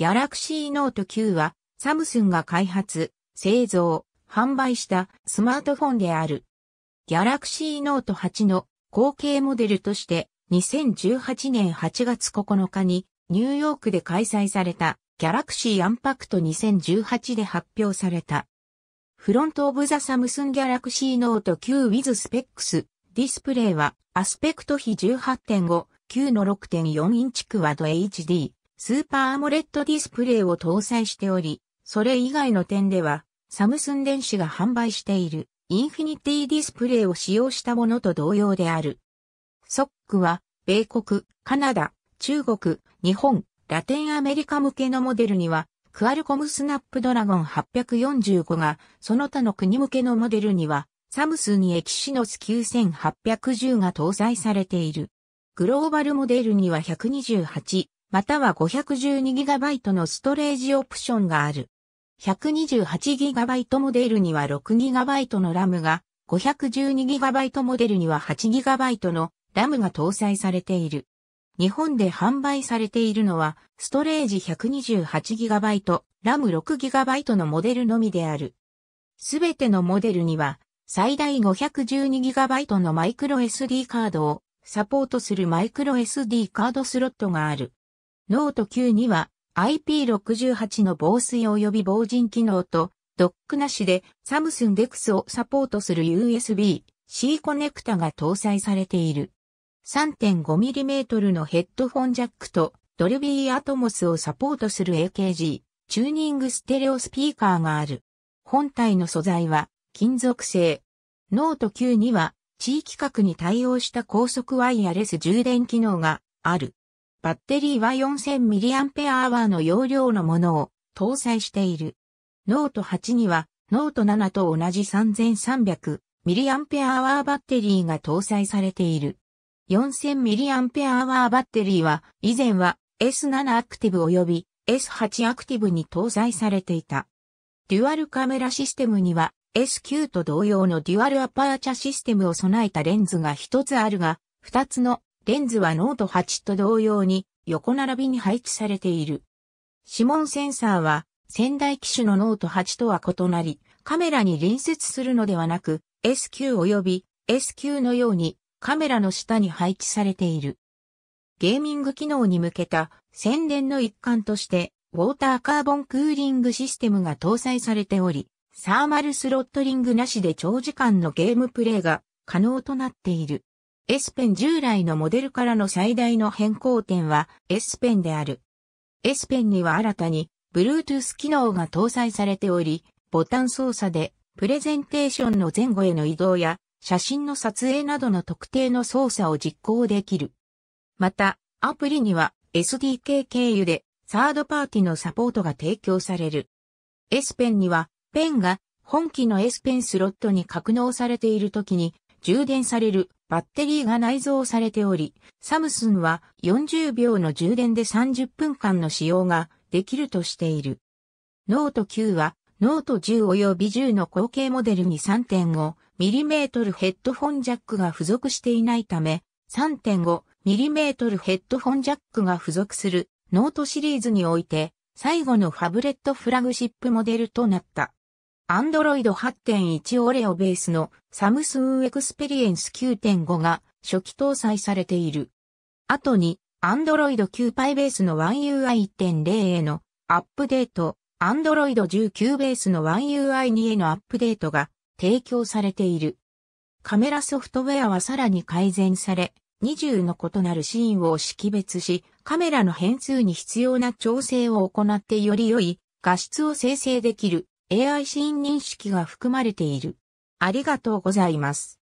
ギャラクシーノート9は、サムスンが開発、製造、販売したスマートフォンである。ギャラクシーノート8の後継モデルとして、2018年8月9日に、ニューヨークで開催された、ギャラクシーアンパクト2018で発表された。フロントオブザサムスンギャラクシーノート9ウィズスペックス、ディスプレイはアスペクト比18.5、9の6.4インチクワド HD、スーパーアモレットディスプレイを搭載しており、それ以外の点では、サムスン電子が販売しているインフィニティディスプレイを使用したものと同様である。ソックは、米国、カナダ、中国、日本、ラテンアメリカ向けのモデルには、クアルコムスナップドラゴン845が、その他の国向けのモデルには、サムスンにエキシノス9810が搭載されている。グローバルモデルには128、または 512GB のストレージオプションがある。128GB モデルには 6GB のラムが、512GB モデルには 8GB のラムが搭載されている。日本で販売されているのは、ストレージ 128GB、ラム 6GB のモデルのみである。すべてのモデルには、最大 512GB のマイクロ SD カードをサポートするマイクロ SD カードスロットがある。ノート9には IP68 の防水及び防塵機能とドックなしでサムスンデクスをサポートする USB-C コネクタが搭載されている。3.5mm のヘッドフォンジャックとドルビーアトモスをサポートする AKG チューニングステレオスピーカーがある。本体の素材は金属製。ノート9には地域格に対応した高速ワイヤレス充電機能がある。バッテリーは 4000mAh の容量のものを搭載している。ノート8にはノート7と同じ 3300mAh バッテリーが搭載されている。4000mAh バッテリーは以前は S7 アクティブ及び S8 アクティブに搭載されていた。デュアルカメラシステムには S9 と同様のデュアルアパーチャシステムを備えたレンズが一つあるが、二つのレンズはノート8と同様に横並びに配置されている。指紋センサーは先代機種のノート8とは異なり、カメラに隣接するのではなく、S9 及び s q のようにカメラの下に配置されている。ゲーミング機能に向けた宣伝の一環として、ウォーターカーボンクーリングシステムが搭載されており、サーマルスロットリングなしで長時間のゲームプレイが可能となっている。S ペン従来のモデルからの最大の変更点は S ペンである。S ペンには新たに Bluetooth 機能が搭載されており、ボタン操作でプレゼンテーションの前後への移動や写真の撮影などの特定の操作を実行できる。また、アプリには SDK 経由でサードパーティのサポートが提供される。S ペンにはペンが本機の S ペンスロットに格納されている時に充電されるバッテリーが内蔵されており、サムスンは40秒の充電で30分間の使用ができるとしている。ノート9はノート10及び10の後継モデルに 3.5mm ヘッドフォンジャックが付属していないため、3.5mm ヘッドフォンジャックが付属するノートシリーズにおいて最後のファブレットフラグシップモデルとなった。Android 8.1オレオベースの Samsung Experience 9.5が初期搭載されている。後に Android 9パイベースの 1UI1.0 へのアップデート、Android 19ベースの 1UI2 へのアップデートが提供されている。カメラソフトウェアはさらに改善され、20の異なるシーンを識別し、カメラの変数に必要な調整を行ってより良い画質を生成できる。AI 新認識が含まれている。ありがとうございます。